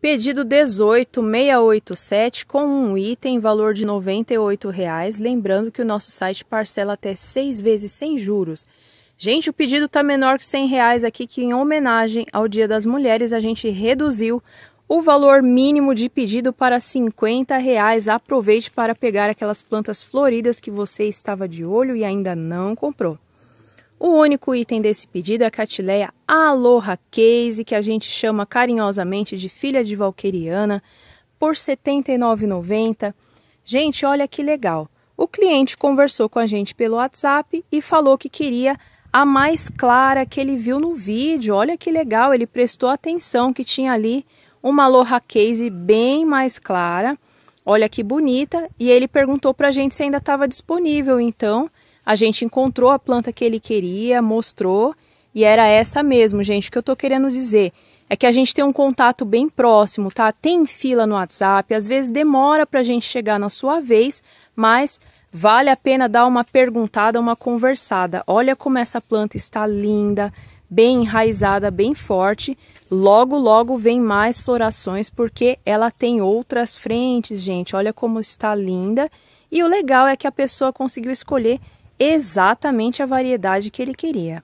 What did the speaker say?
Pedido 18687 com um item, valor de R$ 98,00. Lembrando que o nosso site parcela até seis vezes sem juros. Gente, o pedido está menor que R$ reais aqui, que em homenagem ao Dia das Mulheres a gente reduziu o valor mínimo de pedido para R$ reais. Aproveite para pegar aquelas plantas floridas que você estava de olho e ainda não comprou. O único item desse pedido é a catileia Aloha Case, que a gente chama carinhosamente de filha de valqueriana, por R$ 79,90. Gente, olha que legal. O cliente conversou com a gente pelo WhatsApp e falou que queria a mais clara que ele viu no vídeo. Olha que legal, ele prestou atenção que tinha ali uma Aloha Case bem mais clara. Olha que bonita. E ele perguntou para a gente se ainda estava disponível. Então, a gente encontrou a planta que ele queria, mostrou, e era essa mesmo, gente, que eu tô querendo dizer. É que a gente tem um contato bem próximo, tá? Tem fila no WhatsApp, às vezes demora para a gente chegar na sua vez, mas vale a pena dar uma perguntada, uma conversada. Olha como essa planta está linda, bem enraizada, bem forte. Logo, logo vem mais florações porque ela tem outras frentes, gente. Olha como está linda. E o legal é que a pessoa conseguiu escolher exatamente a variedade que ele queria.